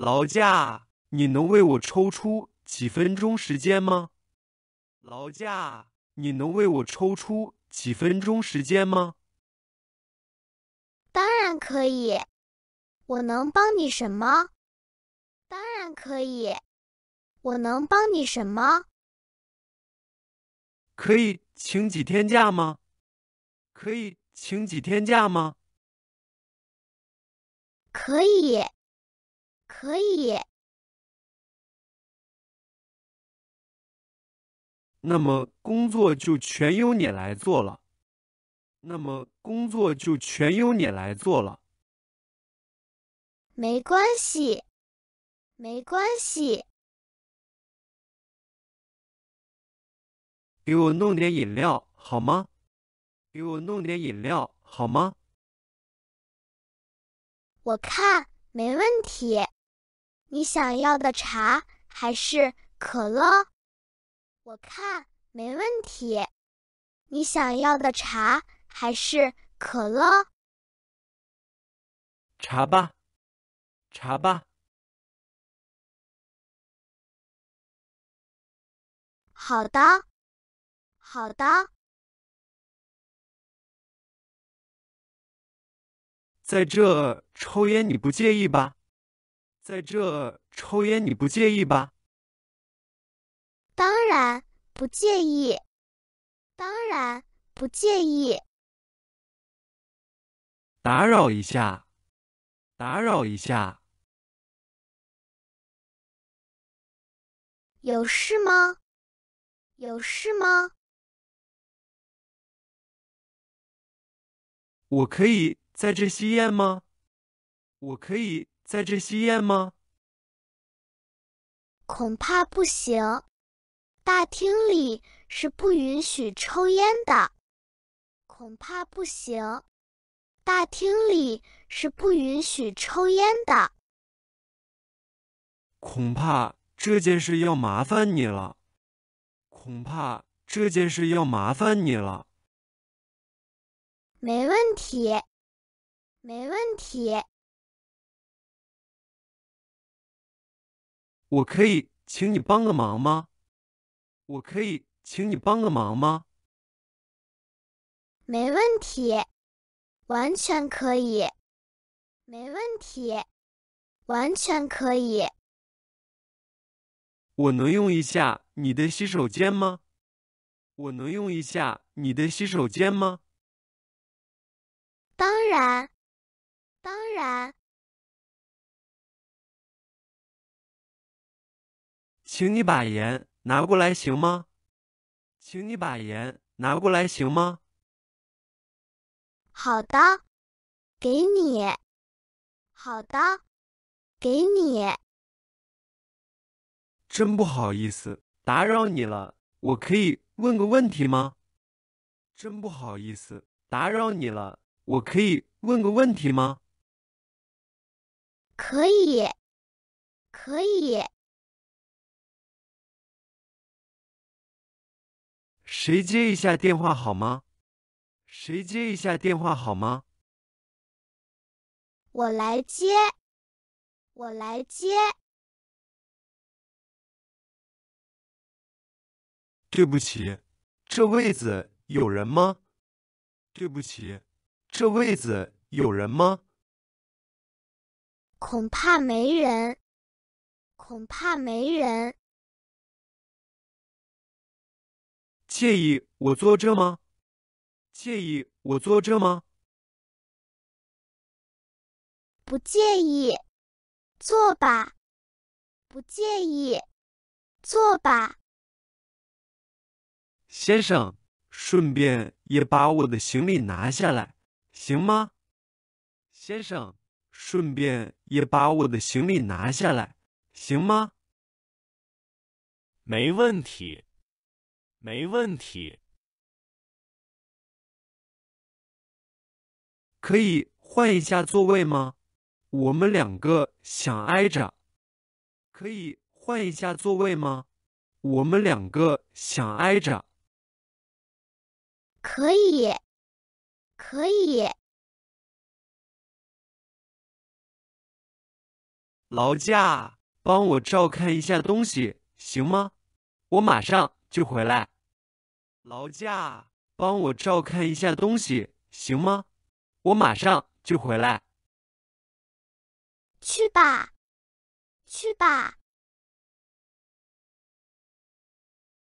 劳驾，你能为我抽出几分钟时间吗？劳驾，你能为我抽出几分钟时间吗？当然可以，我能帮你什么？当然可以，我能帮你什么？可以请几天假吗？可以请几天假吗？可以。可以。那么工作就全由你来做了。那么工作就全由你来做了。没关系，没关系。给我弄点饮料好吗？给我弄点饮料好吗？我看没问题。你想要的茶还是可乐？我看没问题。你想要的茶还是可乐？茶吧，茶吧。好的，好的。在这抽烟你不介意吧？在这抽烟你不介意吧？当然不介意，当然不介意。打扰一下，打扰一下，有事吗？有事吗？我可以在这吸烟吗？我可以。在这吸烟吗？恐怕不行，大厅里是不允许抽烟的。恐怕不行，大厅里是不允许抽烟的。恐怕这件事要麻烦你了。恐怕这件事要麻烦你了。没问题，没问题。我可以请你帮个忙吗？我可以请你帮个忙吗？没问题，完全可以。没问题，完全可以。我能用一下你的洗手间吗？我能用一下你的洗手间吗？当然，当然。请你把盐拿过来，行吗？请你把盐拿过来，行吗？好的，给你。好的，给你。真不好意思打扰你了，我可以问个问题吗？真不好意思打扰你了，我可以问个问题吗？可以，可以。谁接一下电话好吗？谁接一下电话好吗？我来接，我来接。对不起，这位子有人吗？对不起，这位子有人吗？恐怕没人，恐怕没人。介意我坐这吗？介意我坐这吗？不介意，坐吧。不介意，坐吧。先生，顺便也把我的行李拿下来，行吗？先生，顺便也把我的行李拿下来，行吗？没问题。没问题，可以换一下座位吗？我们两个想挨着。可以换一下座位吗？我们两个想挨着。可以，可以。劳驾，帮我照看一下东西，行吗？我马上。就回来，劳驾，帮我照看一下东西，行吗？我马上就回来。去吧，去吧。